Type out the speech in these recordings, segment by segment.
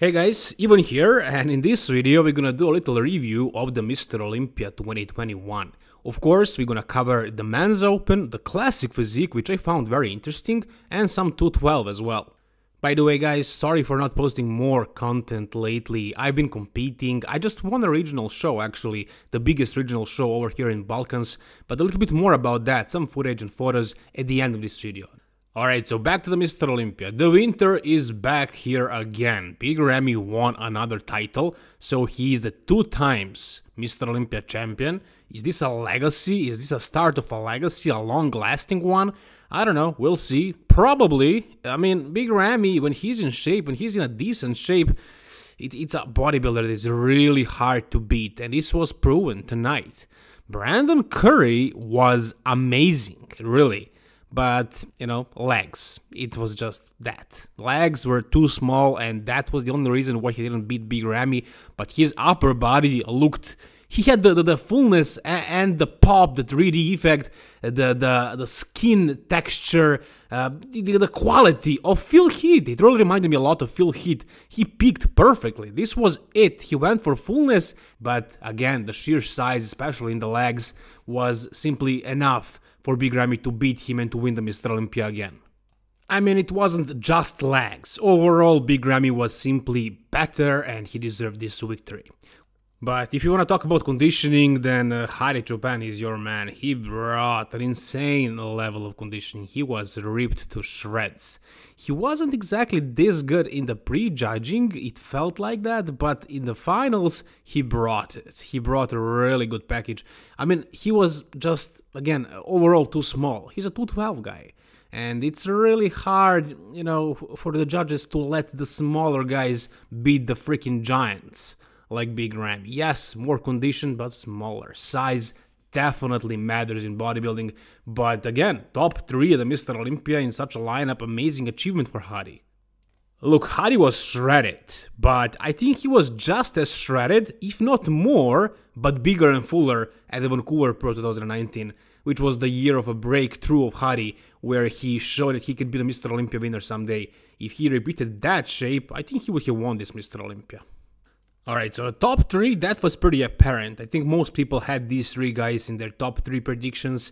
Hey guys, Ivan here and in this video we're gonna do a little review of the Mr. Olympia 2021. Of course, we're gonna cover the men's open, the classic physique which I found very interesting and some 212 as well. By the way guys, sorry for not posting more content lately, I've been competing, I just won a regional show actually, the biggest regional show over here in Balkans, but a little bit more about that, some footage and photos at the end of this video. Alright, so back to the Mr. Olympia. The winter is back here again. Big Remy won another title, so he is the two times Mr. Olympia champion. Is this a legacy? Is this a start of a legacy, a long-lasting one? I don't know, we'll see. Probably. I mean, Big Remy, when he's in shape, when he's in a decent shape, it, it's a bodybuilder that's really hard to beat, and this was proven tonight. Brandon Curry was amazing, really but you know legs it was just that legs were too small and that was the only reason why he didn't beat big ramy but his upper body looked he had the, the, the fullness and, and, the pop the 3d effect the the, the skin texture uh, the, the, quality of phil heat it really reminded me a lot of phil heat he peaked perfectly this was it he went for fullness but again the sheer size especially in the legs was simply enough for Big Ramy to beat him and to win the Mr. Olympia again. I mean, it wasn't just legs. Overall, Big Ramy was simply better and he deserved this victory. But if you want to talk about conditioning, then uh, Hari Chopin is your man. He brought an insane level of conditioning. He was ripped to shreds. He wasn't exactly this good in the pre-judging, it felt like that, but in the finals, he brought it. He brought a really good package. I mean, he was just, again, overall too small. He's a 212 guy. And it's really hard, you know, for the judges to let the smaller guys beat the freaking giants like Big Ram. Yes, more condition, but smaller. Size definitely matters in bodybuilding, but again, top 3 at the Mr. Olympia in such a lineup, amazing achievement for Hadi. Look, Hadi was shredded, but I think he was just as shredded, if not more, but bigger and fuller at the Vancouver Pro 2019, which was the year of a breakthrough of Hadi, where he showed that he could be the Mr. Olympia winner someday. If he repeated that shape, I think he would have won this Mr. Olympia. All right, so the top three, that was pretty apparent. I think most people had these three guys in their top three predictions.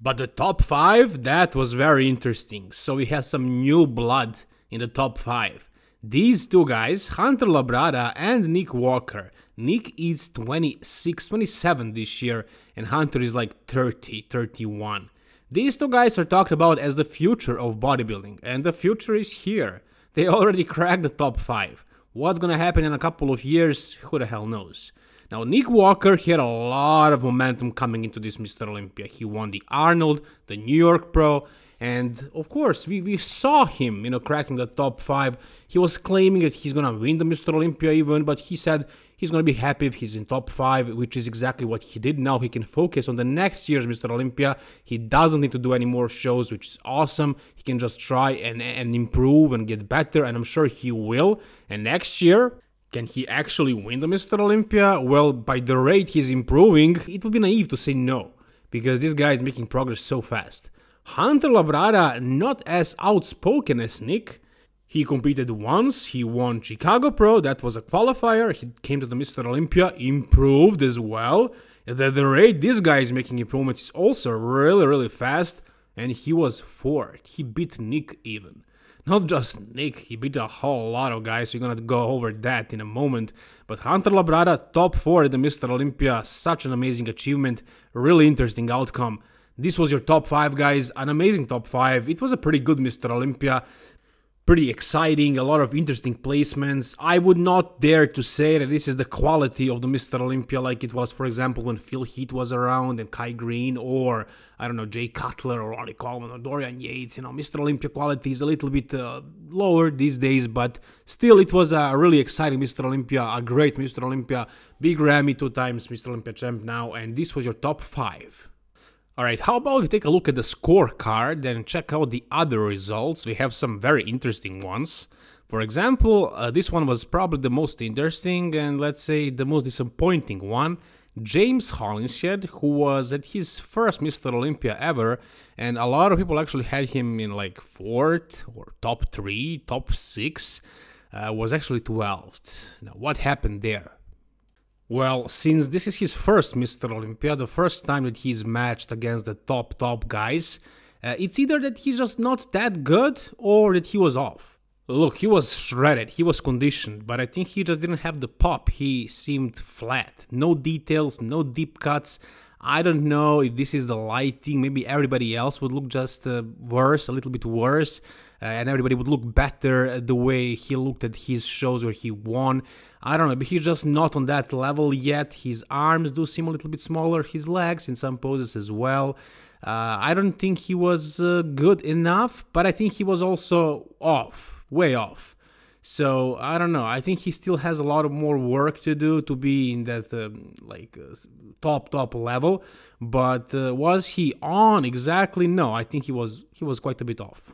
But the top five, that was very interesting. So we have some new blood in the top five. These two guys, Hunter Labrada and Nick Walker. Nick is 26, 27 this year, and Hunter is like 30, 31. These two guys are talked about as the future of bodybuilding, and the future is here. They already cracked the top five. What's gonna happen in a couple of years, who the hell knows. Now, Nick Walker he had a lot of momentum coming into this Mr. Olympia. He won the Arnold, the New York Pro, and of course, we, we saw him, you know, cracking the top five. He was claiming that he's gonna win the Mr. Olympia even, but he said he's going to be happy if he's in top 5, which is exactly what he did. Now he can focus on the next year's Mr. Olympia. He doesn't need to do any more shows, which is awesome. He can just try and, and improve and get better, and I'm sure he will. And next year, can he actually win the Mr. Olympia? Well, by the rate he's improving, it would be naive to say no, because this guy is making progress so fast. Hunter Labrada, not as outspoken as Nick, he competed once, he won Chicago Pro, that was a qualifier, he came to the Mr. Olympia, improved as well. The, the rate this guy is making improvements is also really, really fast, and he was fourth. He beat Nick even. Not just Nick, he beat a whole lot of guys, we're gonna go over that in a moment. But Hunter Labrada, top 4 at the Mr. Olympia, such an amazing achievement, really interesting outcome. This was your top 5 guys, an amazing top 5, it was a pretty good Mr. Olympia, pretty exciting, a lot of interesting placements. I would not dare to say that this is the quality of the Mr. Olympia like it was, for example, when Phil Heath was around and Kai Green or, I don't know, Jay Cutler or Ari Coleman or Dorian Yates. You know, Mr. Olympia quality is a little bit uh, lower these days, but still it was a really exciting Mr. Olympia, a great Mr. Olympia, big Grammy two times, Mr. Olympia champ now, and this was your top five. Alright, how about we take a look at the scorecard and check out the other results? We have some very interesting ones. For example, uh, this one was probably the most interesting and let's say the most disappointing one. James Hollinshed, who was at his first Mr. Olympia ever, and a lot of people actually had him in like fourth or top three, top six, uh, was actually 12th. Now, what happened there? Well, since this is his first Mr. Olympia, the first time that he's matched against the top, top guys, uh, it's either that he's just not that good or that he was off. Look, he was shredded, he was conditioned, but I think he just didn't have the pop. He seemed flat. No details, no deep cuts. I don't know if this is the lighting, maybe everybody else would look just uh, worse, a little bit worse. Uh, and everybody would look better the way he looked at his shows where he won. I don't know, but he's just not on that level yet. His arms do seem a little bit smaller, his legs in some poses as well. Uh, I don't think he was uh, good enough, but I think he was also off, way off. So I don't know. I think he still has a lot of more work to do to be in that um, like uh, top top level. But uh, was he on exactly? No, I think he was he was quite a bit off.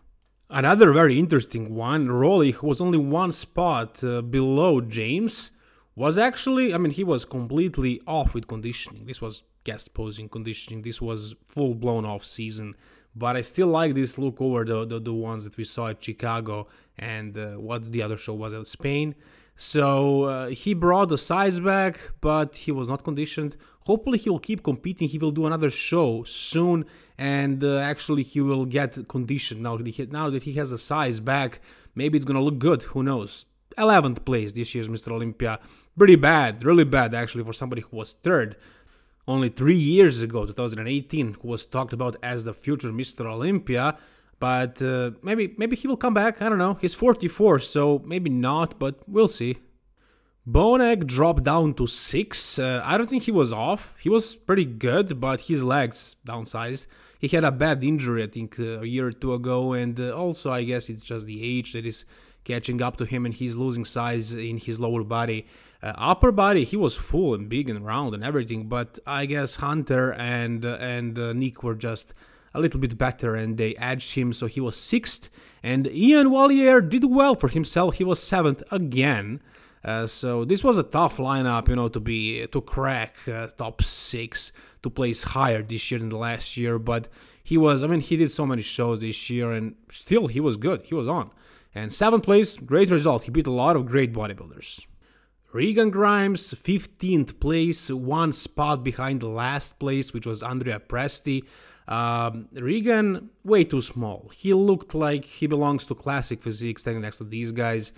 Another very interesting one, Rowley, who was only one spot uh, below James, was actually, I mean, he was completely off with conditioning. This was guest posing conditioning, this was full blown off season. But I still like this look over the, the, the ones that we saw at Chicago and uh, what the other show was at Spain. So uh, he brought the size back, but he was not conditioned. Hopefully, he will keep competing. He will do another show soon and uh, actually he will get condition now. Now that he has a size back, maybe it's gonna look good. Who knows? 11th place this year's Mr. Olympia. Pretty bad, really bad actually for somebody who was third only three years ago, 2018, who was talked about as the future Mr. Olympia. But uh, maybe maybe he will come back. I don't know. He's 44, so maybe not, but we'll see. Bonek dropped down to six. Uh, I don't think he was off. He was pretty good, but his legs downsized. He had a bad injury, I think, uh, a year or two ago, and uh, also I guess it's just the age that is catching up to him, and he's losing size in his lower body. Uh, upper body, he was full and big and round and everything, but I guess Hunter and uh, and uh, Nick were just a little bit better and they edged him, so he was sixth. And Ian Wallier did well for himself. He was seventh again. Uh, so this was a tough lineup, you know, to be to crack uh, top six to place higher this year than last year. But he was, I mean, he did so many shows this year, and still he was good. He was on. And seventh place, great result. He beat a lot of great bodybuilders. Regan Grimes, 15th place, one spot behind the last place, which was Andrea Presti. Um, Regan, way too small. He looked like he belongs to classic physique standing next to these guys.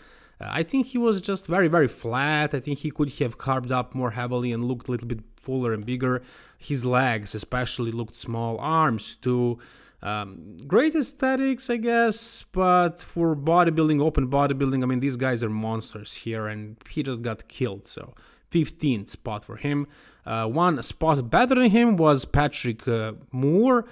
I think he was just very, very flat. I think he could have carved up more heavily and looked a little bit fuller and bigger. His legs, especially, looked small. Arms, too. Um, great aesthetics, I guess, but for bodybuilding, open bodybuilding, I mean, these guys are monsters here, and he just got killed. So, 15th spot for him. Uh, one spot better than him was Patrick uh, Moore.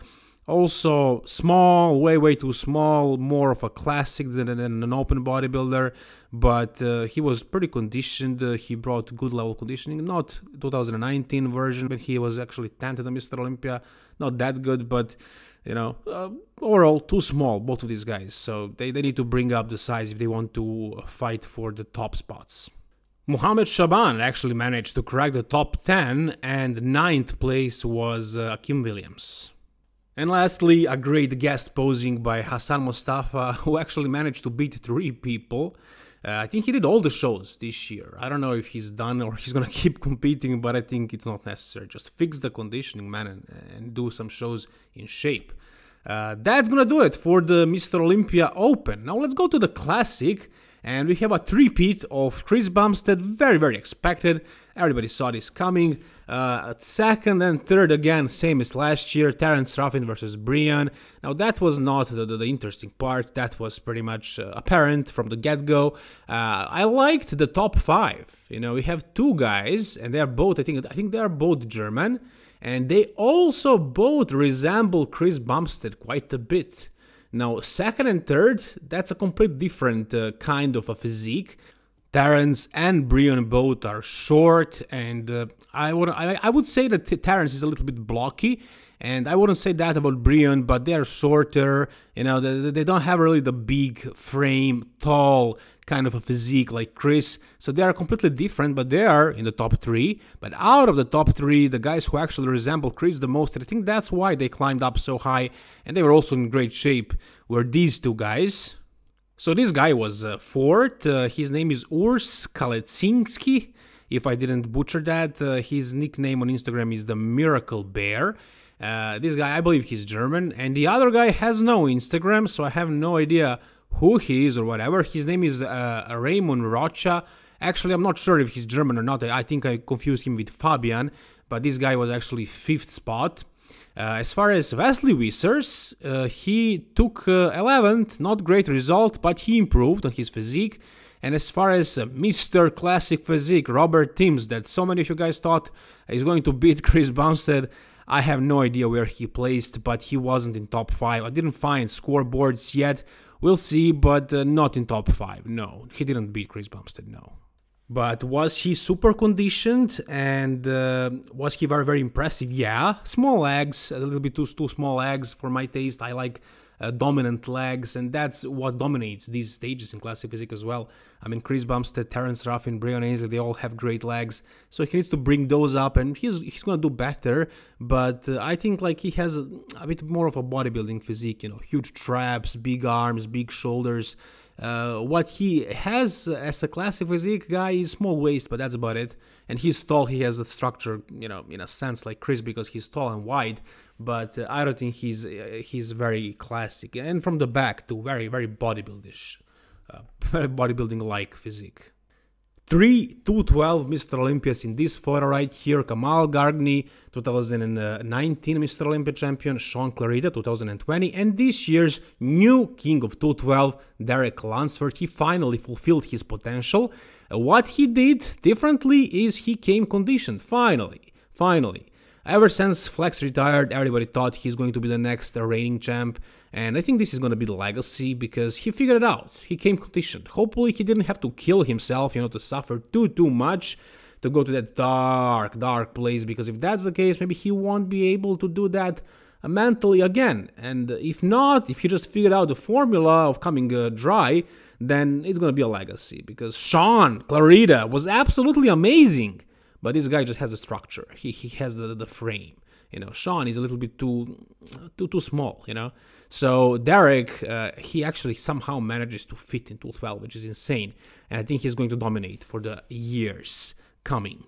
Also, small, way, way too small, more of a classic than, than an open bodybuilder but uh, he was pretty conditioned. Uh, he brought good level conditioning, not 2019 version, but he was actually 10th at Mr. Olympia. Not that good, but you know, uh, overall too small, both of these guys. So they, they need to bring up the size if they want to fight for the top spots. Mohamed Shaban actually managed to crack the top 10, and ninth place was uh, Akim Williams. And lastly, a great guest posing by Hassan Mustafa, who actually managed to beat three people. Uh, I think he did all the shows this year. I don't know if he's done or he's gonna keep competing, but I think it's not necessary. Just fix the conditioning, man, and, and do some shows in shape. Uh, that's gonna do it for the Mr. Olympia Open. Now let's go to the Classic, and we have a three-peat of Chris Bumstead, very, very expected. Everybody saw this coming. Uh, second and third, again, same as last year, Terrence Ruffin versus Brian. Now, that was not the, the, the interesting part. That was pretty much uh, apparent from the get-go. Uh, I liked the top five. You know, we have two guys, and they're both, I think, I think they're both German. And they also both resemble Chris Bumstead quite a bit. Now, second and third, that's a complete different uh, kind of a physique. Terence and Brion both are short, and uh, I would I, I, would say that Terence is a little bit blocky, and I wouldn't say that about Brion, but they are shorter. You know, they, they don't have really the big frame, tall kind of a physique like Chris, so they are completely different. But they are in the top three. But out of the top three, the guys who actually resemble Chris the most, I think that's why they climbed up so high, and they were also in great shape. Were these two guys? So this guy was uh, fourth. Uh, his name is Urs Kaletsinski. If I didn't butcher that, uh, his nickname on Instagram is the Miracle Bear. Uh, this guy, I believe he's German, and the other guy has no Instagram, so I have no idea who he is or whatever. His name is uh, Raymond Rocha. Actually, I'm not sure if he's German or not. I think I confused him with Fabian, but this guy was actually fifth spot. Uh, as far as Wesley Wissers, uh, he took 11th, uh, not great result, but he improved on his physique. And as far as uh, Mr. Classic Physique, Robert Timms, that so many of you guys thought is going to beat Chris Bumstead, I have no idea where he placed, but he wasn't in top 5. I didn't find scoreboards yet. We'll see, but uh, not in top 5. No, he didn't beat Chris Bumstead, no. But was he super conditioned and uh, was he very, very impressive? Yeah, small legs, a little bit too, too small legs for my taste. I like uh, dominant legs, and that's what dominates these stages in classic physique as well. I mean, Chris Bumstead, Terence Ruffin, Brian Ainsley, they all have great legs, so he needs to bring those up, and he's he's gonna do better. But uh, I think like he has a, a, bit more of a bodybuilding physique, you know, huge traps, big arms, big shoulders, uh, what he has as a classic physique guy is small waist, but that's about it. And he's tall. He has the structure, you know, in a sense like Chris because he's tall and wide. But uh, I don't think he's uh, he's very classic and from the back to very very bodybuildish, uh, very bodybuilding like physique. Three 212 Mr. Olympias in this photo right here. Kamal Gargni, 2019 Mr. Olympia champion, Sean Clarita, 2020, and this year's new king of 212, Derek Lansford. He finally fulfilled his potential. Uh, what he did differently is he came conditioned, finally, finally. Ever since Flex retired, everybody thought he's going to be the next reigning champ. And I think this is gonna be the legacy because he figured it out. He came conditioned. Hopefully he didn't have to kill himself, you know, to suffer too too much to go to that dark, dark place. Because if that's the case, maybe he won't be able to do that uh, mentally again. And if not, if he just figured out the formula of coming uh, dry, then it's gonna be a legacy. Because Sean Clarita was absolutely amazing, but this guy just has a structure. He he has the, the frame you know Sean is a little bit too too too small, you know. So Derek, uh, he actually somehow manages to fit into 12, which is insane, and I think he's going to dominate for the years coming.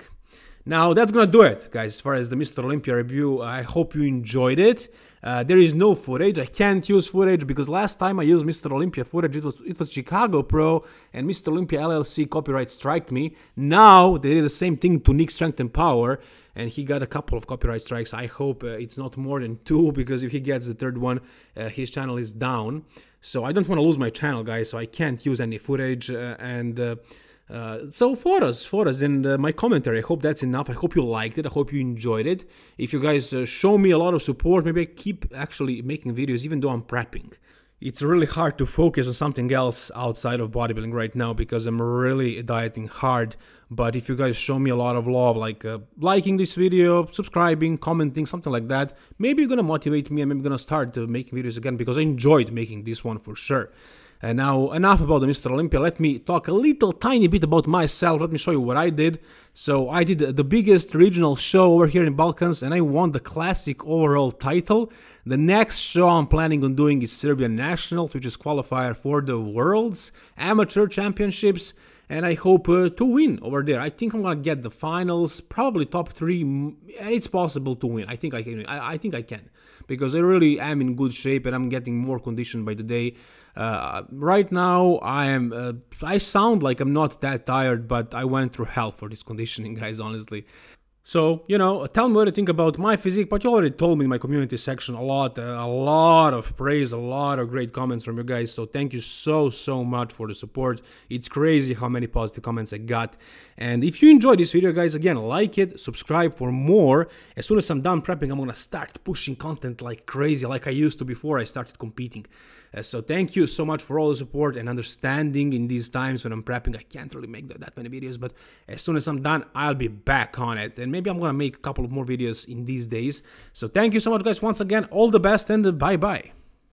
Now that's gonna do it, guys, as far as the Mr. Olympia review. I hope you enjoyed it. Uh, there is no footage. I can't use footage because last time I used Mr. Olympia footage, it was it was Chicago Pro and Mr. Olympia LLC copyright strike me. Now they did the same thing to Nick Strength and Power, and he got a couple of copyright strikes. I hope uh, it's not more than two because if he gets the third one, uh, his channel is down. So I don't want to lose my channel, guys. So I can't use any footage uh, and uh, uh, so for us, for us, and uh, my commentary. I hope that's enough. I hope you liked it. I hope you enjoyed it. If you guys uh, show me a lot of support, maybe I keep actually making videos, even though I'm prepping. It's really hard to focus on something else outside of bodybuilding right now because I'm really dieting hard. But if you guys show me a lot of love, like uh, liking this video, subscribing, commenting, something like that, maybe you're gonna motivate me and maybe I'm gonna start uh, making videos again because I enjoyed making this one for sure. And uh, now, enough about the Mr. Olympia. Let me talk a little tiny bit about myself. Let me show you what I did. So, I did the biggest regional show over here in Balkans and I won the classic overall title. The next show I'm planning on doing is Serbian Nationals, which is qualifier for the Worlds Amateur Championships. And I hope uh, to win over there. I think I'm gonna get the finals, probably top three, and it's possible to win. I think I can. I, I think I can because I really am in good shape and I'm getting more conditioned by the day. Uh, right now, I am. Uh, I sound like I'm not that tired, but I went through hell for this conditioning, guys. Honestly. So, you know, tell me what you think about my physique, but you already told me in my community section a lot, uh, a lot of praise, a lot of great comments from you guys. So, thank you so, so much for the support. It's crazy how many positive comments I got. And if you enjoyed this video, guys, again, like it, subscribe for more. As soon as I'm done prepping, I'm gonna start pushing content like crazy, like I used to before I started competing. Uh, so thank you so much for all the support and understanding in these times when I'm prepping. I can't really make that, that many videos, but as soon as I'm done, I'll be back on it. And maybe I'm going to make a couple of more videos in these days. So thank you so much, guys, once again. All the best and bye-bye.